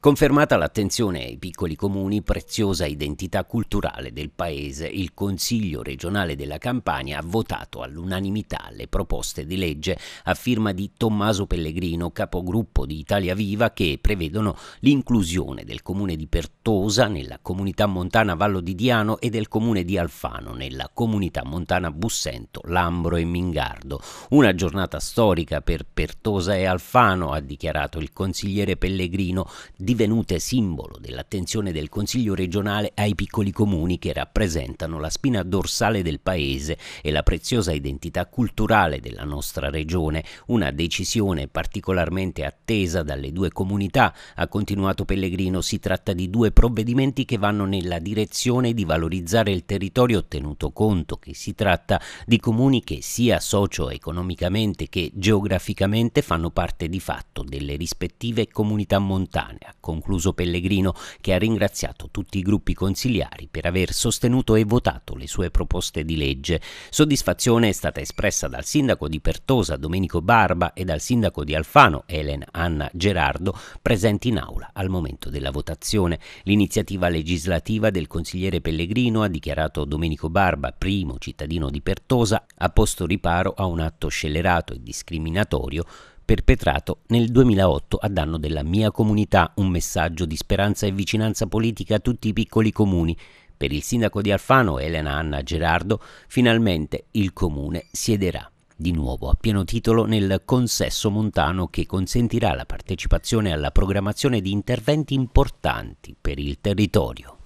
Confermata l'attenzione ai piccoli comuni, preziosa identità culturale del paese, il Consiglio regionale della Campania ha votato all'unanimità le proposte di legge a firma di Tommaso Pellegrino, capogruppo di Italia Viva, che prevedono l'inclusione del comune di Pertosa nella comunità montana Vallo di Diano e del comune di Alfano nella comunità montana Bussento, Lambro e Mingardo. Una giornata storica per Pertosa e Alfano, ha dichiarato il consigliere Pellegrino divenute simbolo dell'attenzione del Consiglio regionale ai piccoli comuni che rappresentano la spina dorsale del paese e la preziosa identità culturale della nostra regione, una decisione particolarmente attesa dalle due comunità, ha continuato Pellegrino, si tratta di due provvedimenti che vanno nella direzione di valorizzare il territorio tenuto conto che si tratta di comuni che sia socio-economicamente che geograficamente fanno parte di fatto delle rispettive comunità montane, a concluso Pellegrino, che ha ringraziato tutti i gruppi consigliari per aver sostenuto e votato le sue proposte di legge. Soddisfazione è stata espressa dal sindaco di Pertosa, Domenico Barba, e dal sindaco di Alfano, Helen Anna Gerardo, presenti in aula al momento della votazione. L'iniziativa legislativa del consigliere Pellegrino, ha dichiarato Domenico Barba, primo cittadino di Pertosa, ha posto riparo a un atto scellerato e discriminatorio perpetrato nel 2008 a danno della mia comunità, un messaggio di speranza e vicinanza politica a tutti i piccoli comuni. Per il sindaco di Alfano, Elena Anna Gerardo, finalmente il comune siederà di nuovo a pieno titolo nel consesso montano che consentirà la partecipazione alla programmazione di interventi importanti per il territorio.